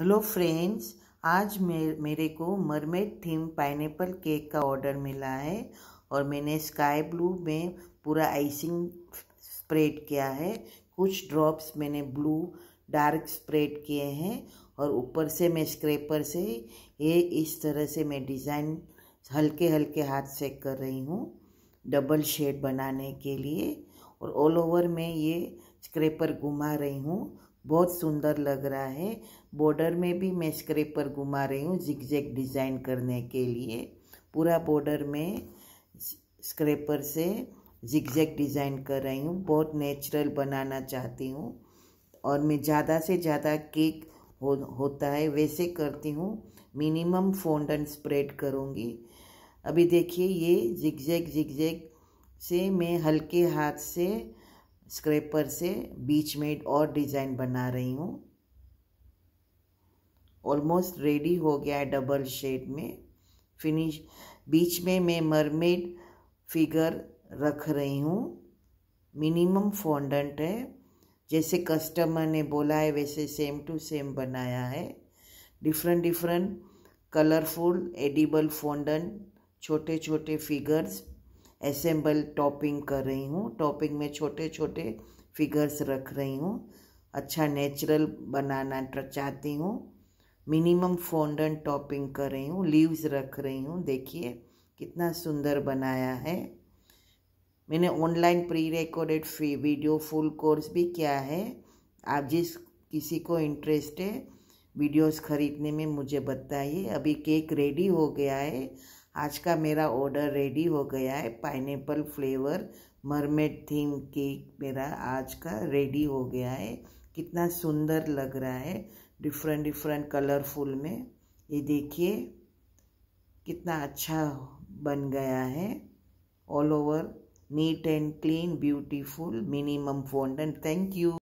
hello friends आज मेरे मेरे को मरमेड थीम पाइनएप्पल केक का ऑर्डर मिला है और मैंने स्काई ब्लू में पूरा आइसिंग स्प्रेड किया है कुछ ड्रॉप्स मैंने ब्लू डार्क स्प्रेड किए हैं और ऊपर से मैं स्क्रेपर से ये इस तरह से मैं डिज़ाइन हल्के हल्के हाथ से कर रही हूँ डबल शेड बनाने के लिए और ऑल ओवर मैं ये स्क्रेपर घुमा रही हूँ बहुत सुंदर लग रहा है बॉर्डर में भी मैं स्क्रेप पर घुमा रही हूँ जिगजैग डिज़ाइन करने के लिए पूरा बॉर्डर में स्क्रेपर से जिगजैग डिज़ाइन कर रही हूँ बहुत नेचुरल बनाना चाहती हूँ और मैं ज़्यादा से ज़्यादा केक हो, होता है वैसे करती हूँ मिनिमम फोंडन स्प्रेड करूँगी अभी देखिए ये जिगजैग जिगजैग से मैं हल्के हाथ से स्क्रेपर से बीच मेड और डिज़ाइन बना रही हूँ ऑलमोस्ट रेडी हो गया है डबल शेड में फिनिश बीच में मैं मरमेड फिगर रख रही हूँ मिनिमम फॉन्डेंट है जैसे कस्टमर ने बोला है वैसे सेम टू सेम बनाया है different different colourful edible fondant छोटे छोटे फिगर्स असेंबल टॉपिंग कर रही हूँ टॉपिंग में छोटे छोटे फिगर्स रख रही हूँ अच्छा नेचुरल बनाना चाहती हूँ मिनिमम फोंडन टॉपिंग कर रही हूँ लीव्स रख रही हूँ देखिए कितना सुंदर बनाया है मैंने online pre recorded fee video full course भी किया है आप जिस किसी को इंटरेस्ट है वीडियोस खरीदने में मुझे बताइए अभी केक रेडी हो गया है आज का मेरा ऑर्डर रेडी हो गया है pineapple flavour mermaid theme cake मेरा आज का रेडी हो गया है कितना सुंदर लग रहा है डिफरेंट डिफरेंट कलरफुल में ये देखिए कितना अच्छा बन गया है all over neat and clean beautiful minimum fondant thank you